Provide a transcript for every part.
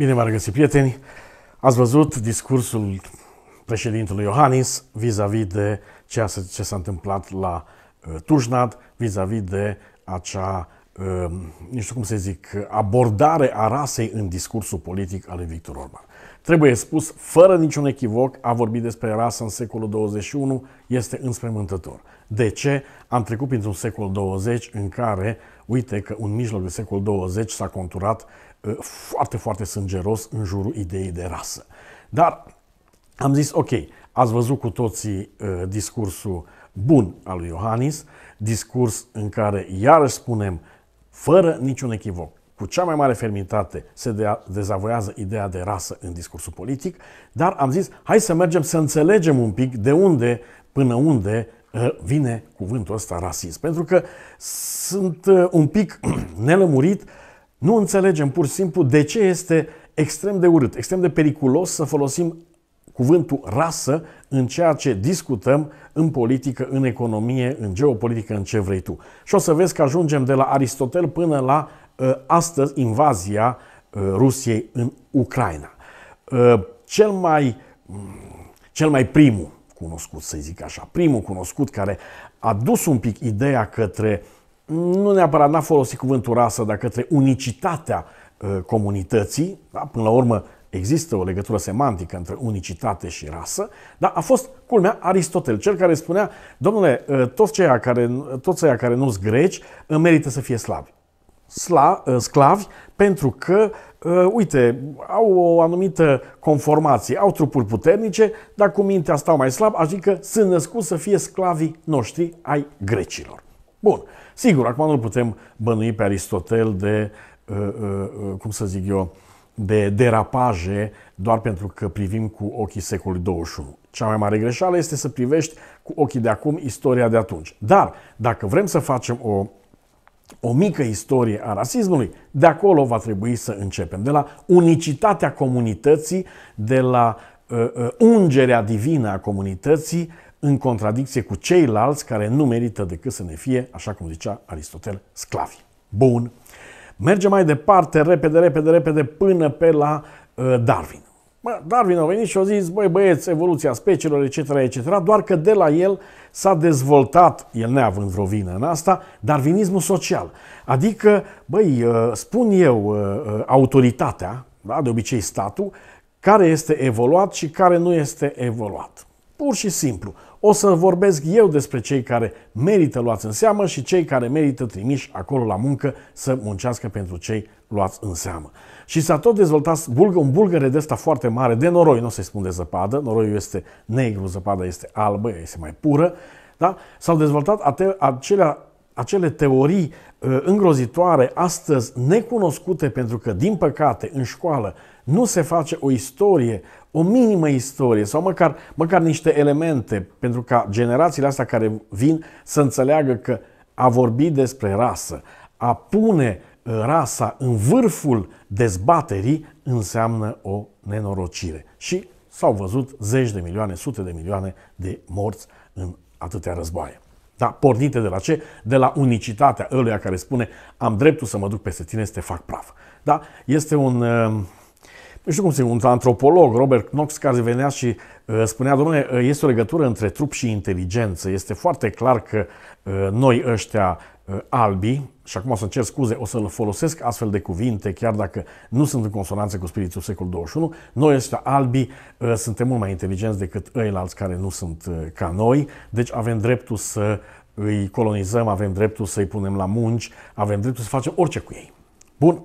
Bine v ar găsi, prieteni! Ați văzut discursul președintelui Iohannis vis-a-vis de ceea ce s-a întâmplat la uh, Tușnad, vis-a-vis de acea, uh, nu știu cum să zic, abordare a rasei în discursul politic al lui Victor Orban. Trebuie spus, fără niciun echivoc, a vorbit despre rasă în secolul 21 este înspremântător. De ce? Am trecut printr-un secol 20 în care, uite că un mijloc de secol 20 s-a conturat uh, foarte, foarte sângeros în jurul ideii de rasă. Dar am zis, ok, ați văzut cu toții uh, discursul bun al lui Iohannis, discurs în care iarăși spunem, fără niciun echivoc, cu cea mai mare fermitate se dezavoiază ideea de rasă în discursul politic, dar am zis, hai să mergem să înțelegem un pic de unde până unde Eh, vine cuvântul ăsta rasism. Pentru că sunt eh, un pic nelămurit, nu înțelegem pur și simplu de ce este extrem de urât, extrem de periculos să folosim cuvântul rasă în ceea ce discutăm în politică, în economie, în geopolitică, în ce vrei tu. Și o să vezi că ajungem de la Aristotel până la eh, astăzi invazia Rusiei în Ucraina. Cel mai, mm, cel mai primul cunoscut, să zic așa, primul cunoscut care a dus un pic ideea către, nu neapărat n-a folosit cuvântul rasă, dar către unicitatea ă, comunității, da? până la urmă există o legătură semantică între unicitate și rasă, dar a fost, culmea, Aristotel, cel care spunea, domnule, ă, toți cei care, toți cei care nu sunt greci ă, merită să fie slavi. Sla, sclavi pentru că Ă, uite, au o anumită conformație, au trupuri puternice, dar cu mintea stau mai slab, adică sunt născuți să fie sclavii noștri ai grecilor. Bun, sigur, acum nu putem bănui pe Aristotel de, ă, ă, cum să zic eu, de derapaje doar pentru că privim cu ochii secolului 21. Cea mai mare greșeală este să privești cu ochii de acum istoria de atunci. Dar, dacă vrem să facem o o mică istorie a rasismului, de acolo va trebui să începem. De la unicitatea comunității, de la uh, uh, ungerea divină a comunității, în contradicție cu ceilalți care nu merită decât să ne fie, așa cum zicea Aristotel, sclavi. Bun. Mergem mai departe, repede, repede, repede, până pe la uh, Darwin. Bă, Darwin a venit și a zis, băi băieți, evoluția speciilor, etc., etc., doar că de la el s-a dezvoltat, el neavând vreo vină în asta, darwinismul social. Adică, băi, uh, spun eu, uh, uh, autoritatea, da, de obicei statul, care este evoluat și care nu este evoluat. Pur și simplu o să vorbesc eu despre cei care merită luați în seamă și cei care merită trimiși acolo la muncă să muncească pentru cei luați în seamă. Și s-a tot dezvoltat un bulgăre de ăsta foarte mare, de noroi, nu se spune de zăpadă, noroiul este negru, zăpada este albă, este mai pură, da? s-au dezvoltat acelea acele teorii uh, îngrozitoare, astăzi necunoscute, pentru că, din păcate, în școală nu se face o istorie, o minimă istorie sau măcar, măcar niște elemente pentru ca generațiile astea care vin să înțeleagă că a vorbi despre rasă, a pune uh, rasa în vârful dezbaterii înseamnă o nenorocire. Și s-au văzut zeci de milioane, sute de milioane de morți în atâtea războaie. Da, pornite de la ce? De la unicitatea ăluia care spune am dreptul să mă duc peste tine să te fac praf. Da? Este un, uh, nu știu cum să un antropolog, Robert Knox, care venea și uh, spunea, domnule, uh, este o legătură între trup și inteligență. Este foarte clar că uh, noi ăștia uh, albi, și acum o să cer scuze, o să folosesc astfel de cuvinte, chiar dacă nu sunt în consonanță cu spiritul secolului 21, noi ăștia albi uh, suntem mult mai inteligenți decât ei alți care nu sunt uh, ca noi, deci avem dreptul să îi colonizăm, avem dreptul să-i punem la munci, avem dreptul să facem orice cu ei. Bun.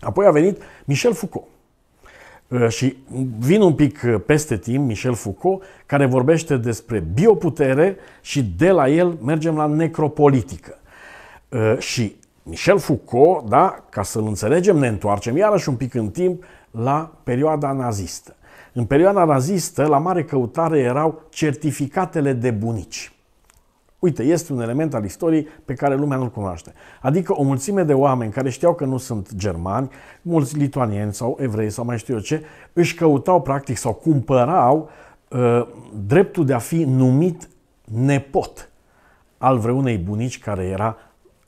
Apoi a venit Michel Foucault. Ă, și vin un pic ă, peste timp Michel Foucault, care vorbește despre bioputere și de la el mergem la necropolitică. Ă, și Michel Foucault, da, ca să-l înțelegem, ne întoarcem iarăși un pic în timp la perioada nazistă. În perioada nazistă, la mare căutare erau certificatele de bunici. Uite, este un element al istoriei pe care lumea nu-l cunoaște. Adică o mulțime de oameni care știau că nu sunt germani, mulți lituanieni sau evrei sau mai știu eu ce, își căutau practic sau cumpărau uh, dreptul de a fi numit nepot al vreunei bunici care era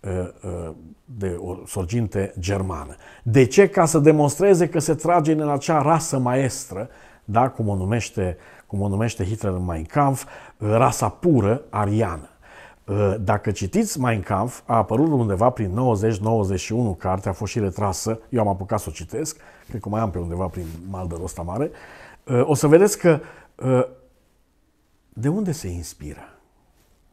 uh, uh, de o sorginte germană. De ce? Ca să demonstreze că se trage în acea rasă maestră, da, cum o numește, cum o numește Hitler în Mein Kampf, rasa pură ariană. Uh, dacă citiți Mein Kampf, a apărut undeva prin 90-91, carte, a fost și retrasă, eu am apucat să o citesc, cred că mai am pe undeva prin malderul ăsta mare, uh, o să vedeți că uh, de unde se inspiră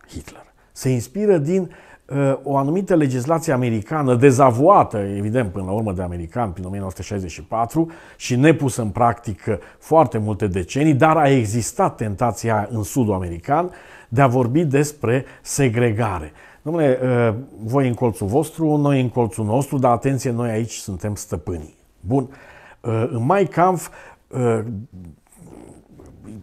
Hitler? Se inspiră din Uh, o anumită legislație americană, dezavuată, evident, până la urmă de american, prin 1964, și nepusă în practică foarte multe decenii, dar a existat tentația în sudul american de a vorbi despre segregare. Domnule, uh, voi în colțul vostru, noi în colțul nostru, dar atenție, noi aici suntem stăpânii. Bun. Uh, în mai Kampf,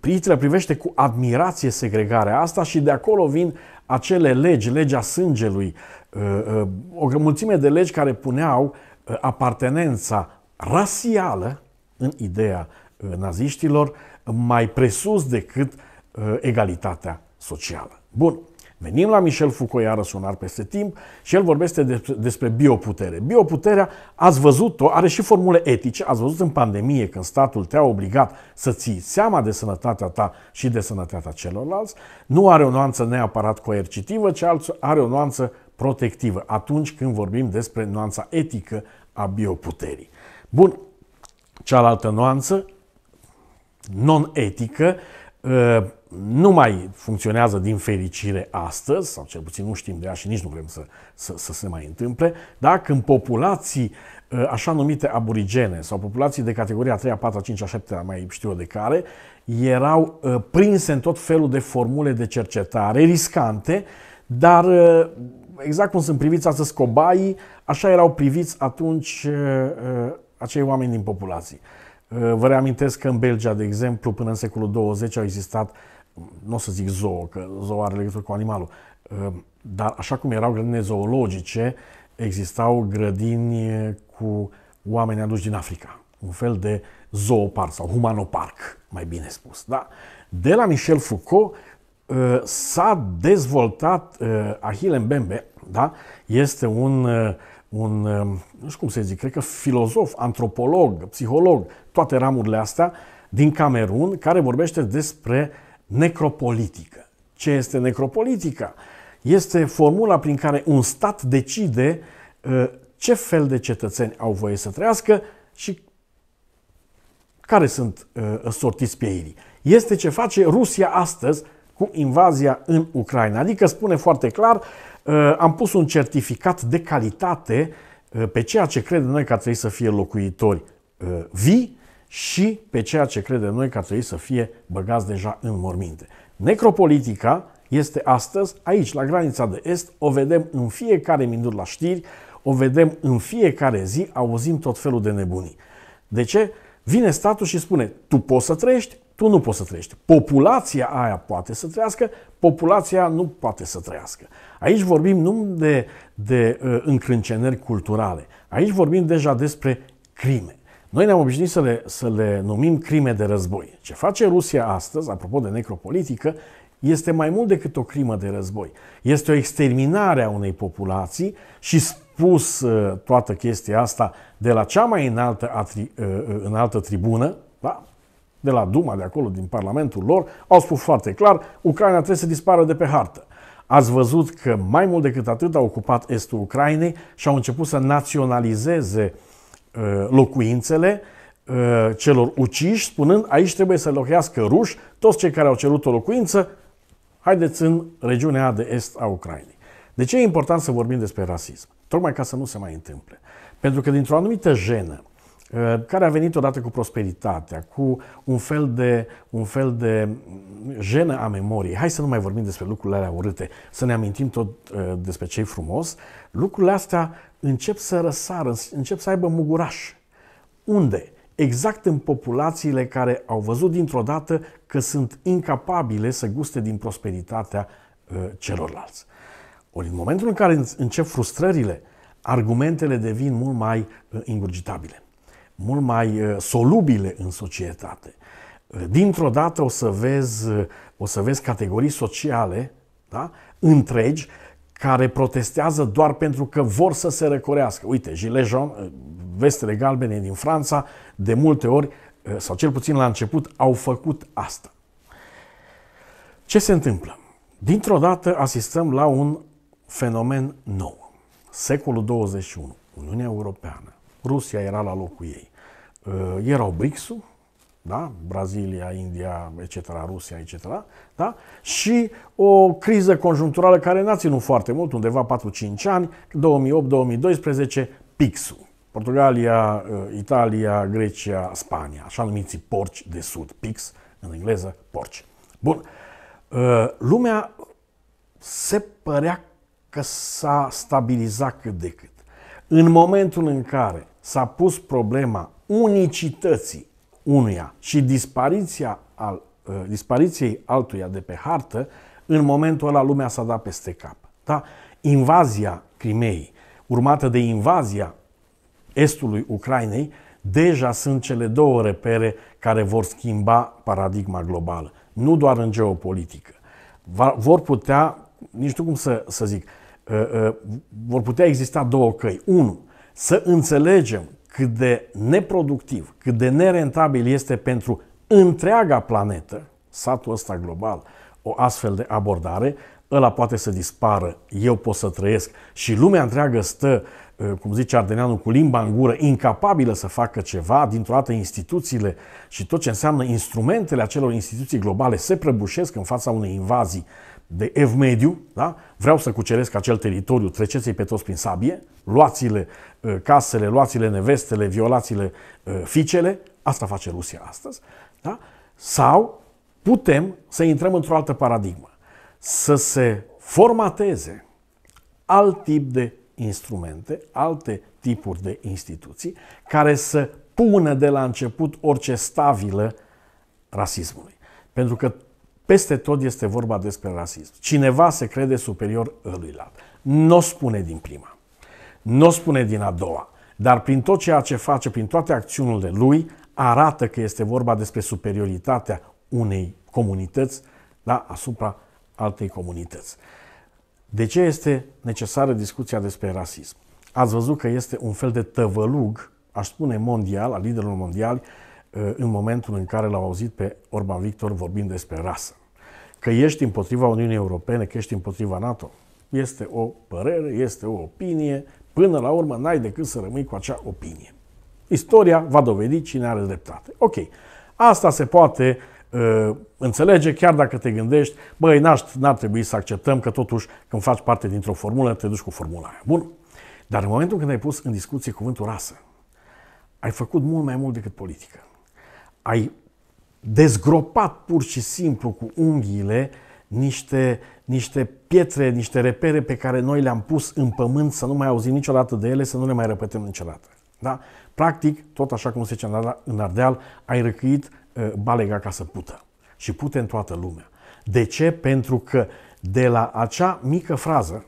Prietele privește cu admirație segregarea asta și de acolo vin acele legi, legea sângelui, uh, uh, o mulțime de legi care puneau uh, apartenența rasială în ideea naziștilor mai presus decât egalitatea socială. Bun, Venim la Michel Foucault, iară sonar peste timp, și el vorbește despre bioputere. Bioputerea, ați văzut-o, are și formule etice, ați văzut în pandemie când statul te-a obligat să ții seama de sănătatea ta și de sănătatea celorlalți, nu are o nuanță neapărat coercitivă, ci are o nuanță protectivă, atunci când vorbim despre nuanța etică a bioputerii. Bun, cealaltă nuanță, non-etică, Ă, nu mai funcționează din fericire astăzi, sau cel puțin nu știm de ea și nici nu vrem să, să, să se mai întâmple, da? când populații ă, așa numite aborigene sau populații de categoria 3, 4, 5, 7, mai știu eu de care, erau ă, prinse în tot felul de formule de cercetare riscante, dar exact cum sunt priviți astăzi cobaii, așa erau priviți atunci acei oameni din populații. Eh, vă reamintesc că în Belgia, de exemplu, până în secolul 20 au existat, mm, nu o să zic zoo, că zoo are legătură cu animalul, eh, dar așa cum erau grădini zoologice, existau grădini eh, cu oameni aduși din Africa. Un fel de zoopark sau humanopark, mai bine spus. Da? De la Michel Foucault s-a dezvoltat Achille Mbembe, da? este un un, um, nu știu cum să zic, cred că filozof, antropolog, psiholog, toate ramurile astea din Camerun, care vorbește despre necropolitică. Ce este necropolitica? Este formula prin care un stat decide uh, ce fel de cetățeni au voie să trăiască și care sunt uh, sortiți pieirii. Este ce face Rusia astăzi cu invazia în Ucraina. Adică spune foarte clar, uh, am pus un certificat de calitate uh, pe ceea ce credem noi că ar trebui să fie locuitori uh, vii și pe ceea ce credem noi că ar trebui să fie băgați deja în morminte. Necropolitica este astăzi aici, la granița de est, o vedem în fiecare minut la știri, o vedem în fiecare zi, auzim tot felul de nebunii. De ce? Vine statul și spune, tu poți să trăiești, tu nu poți să trăiești. Populația aia poate să trăiască, populația nu poate să trăiască. Aici vorbim nu de, de uh, încrâncenări culturale, aici vorbim deja despre crime. Noi ne-am obișnuit să le, să le numim crime de război. Ce face Rusia astăzi, apropo de necropolitică, este mai mult decât o crimă de război. Este o exterminare a unei populații și spus uh, toată chestia asta de la cea mai înaltă, atri, uh, uh înaltă tribună, da? de la Duma, de acolo, din Parlamentul lor, au spus foarte clar, Ucraina trebuie să dispară de pe hartă. Ați văzut că mai mult decât atât au ocupat estul Ucrainei și au început să naționalizeze uh, locuințele uh, celor uciși, spunând aici trebuie să locuiască ruși, toți cei care au cerut o locuință, haideți în regiunea de est a Ucrainei. De deci ce e important să vorbim despre rasism? Tocmai ca să nu se mai întâmple. Pentru că dintr-o anumită jenă, Eh, care a venit odată cu prosperitatea, cu un fel de, un fel de mm, jenă a memoriei. Hai să nu mai vorbim despre lucrurile alea urâte, să ne amintim tot eh, despre cei frumos. Lucrurile astea încep să răsară, încep să aibă muguraș. Unde? Exact în populațiile care au văzut dintr-o dată că sunt incapabile să guste din prosperitatea eh, celorlalți. Ori în momentul în care încep frustrările, argumentele devin mult mai ingurgitabile mult mai uh, solubile în societate. Uh, dintr-o dată o să vezi, uh, o să vezi categorii sociale da? întregi care protestează doar pentru că vor să se răcorească. Uite, gilet jaune, vestele galbene din Franța, de multe ori, sau cel puțin la început, au făcut asta. Ce se întâmplă? Dintr-o dată asistăm la un fenomen nou. Secolul 21, Uniunea Europeană, Rusia era la locul ei. Uh, erau BRICS-ul, da? Brazilia, India, etc., Rusia, etc., da? și o criză conjuncturală care n-a ținut foarte mult, undeva 4-5 ani, 2008-2012, PIX-ul. Portugalia, uh, Italia, Grecia, Spania, așa numiți porci de sud, PIX, în engleză, porci. Bun, uh, lumea se părea că s-a stabilizat cât de cât. În momentul în care s-a pus problema unicității unuia și dispariția al, uh, dispariției altuia de pe hartă, în momentul ăla lumea s-a dat peste cap. Da? Invazia Crimeei, urmată de invazia estului Ucrainei, deja sunt cele două repere care vor schimba paradigma globală. Nu doar în geopolitică. Vor putea, nici nu cum să, să zic, uh, uh, vor putea exista două căi. Unu, să înțelegem cât de neproductiv, cât de nerentabil este pentru întreaga planetă, satul ăsta global, o astfel de abordare, ăla poate să dispară, eu pot să trăiesc și lumea întreagă stă, uh, cum zice Ardeneanu, cu limba în gură, incapabilă să facă ceva, dintr-o dată instituțiile și tot ce înseamnă instrumentele acelor instituții globale se prăbușesc în fața unei invazii de Evmediu, da? vreau să cuceresc acel teritoriu, treceți-i pe toți prin sabie, luați-le uh, casele, luați-le nevestele, violați-le uh, fiicele, asta face Rusia astăzi, da? sau putem să intrăm într-o altă paradigmă, să se formateze alt tip de instrumente, alte tipuri de instituții care să pună de la început orice stabilă rasismului. Pentru că peste tot este vorba despre rasism. Cineva se crede superior ăluilalt. Nu o spune din prima, nu o spune din a doua, dar prin tot ceea ce face, prin toate acțiunile lui, arată că este vorba despre superioritatea unei comunități da, asupra altei comunități. De ce este necesară discuția despre rasism? Ați văzut că este un fel de tăvălug, aș spune mondial, a liderilor mondiali, Eh, în momentul în care l-am auzit pe Orban Victor vorbind despre rasă. Că ești împotriva Uniunii Europene, că ești împotriva NATO, este o părere, este o opinie, până la urmă n-ai decât să rămâi cu acea opinie. Istoria va dovedi cine are dreptate. Ok, asta se poate uh, înțelege chiar dacă te gândești, băi, n-ar trebui să acceptăm că totuși când faci parte dintr-o formulă, te duci cu formula aia. Bun, dar în momentul când ai pus în discuție cuvântul rasă, ai făcut mult mai mult decât politică ai dezgropat pur și simplu cu unghiile niște, niște pietre, niște repere pe care noi le-am pus în pământ să nu mai auzim niciodată de ele, să nu le mai repetăm niciodată. Da? Practic, tot așa cum se zice în Ardeal, ai răcuit uh, balega ca să pută. Și pute în toată lumea. De ce? Pentru că de la acea mică frază,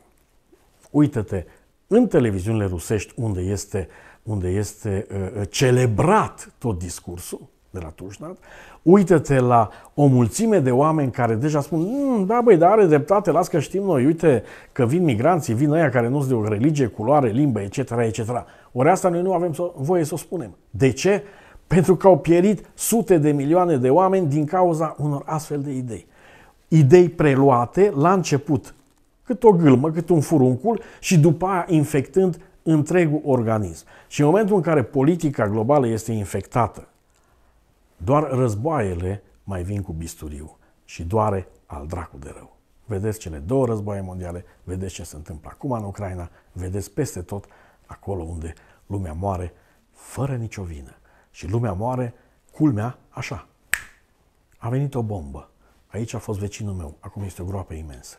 uită-te, în televiziunile rusești unde este, unde este uh, uh celebrat tot discursul, de la Tușnat, uită-te la o mulțime de oameni care deja spun, mm, da băi, dar are dreptate, las că știm noi, uite că vin migranții, vin aia care nu sunt de o religie, culoare, limbă, etc., etc. Ori asta noi nu avem voie să o spunem. De ce? Pentru că au pierit sute de milioane de oameni din cauza unor astfel de idei. Idei preluate la început, cât o gâlmă, cât un furuncul și după aia infectând întregul organism. Și în momentul în care politica globală este infectată doar războaiele mai vin cu bisturiu și doare al dracu de rău. Vedeți cele două războaie mondiale, vedeți ce se întâmplă acum în Ucraina, vedeți peste tot acolo unde lumea moare fără nicio vină. Și lumea moare, culmea, așa. A venit o bombă. Aici a fost vecinul meu. Acum este o groapă imensă.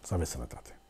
Să aveți sănătate.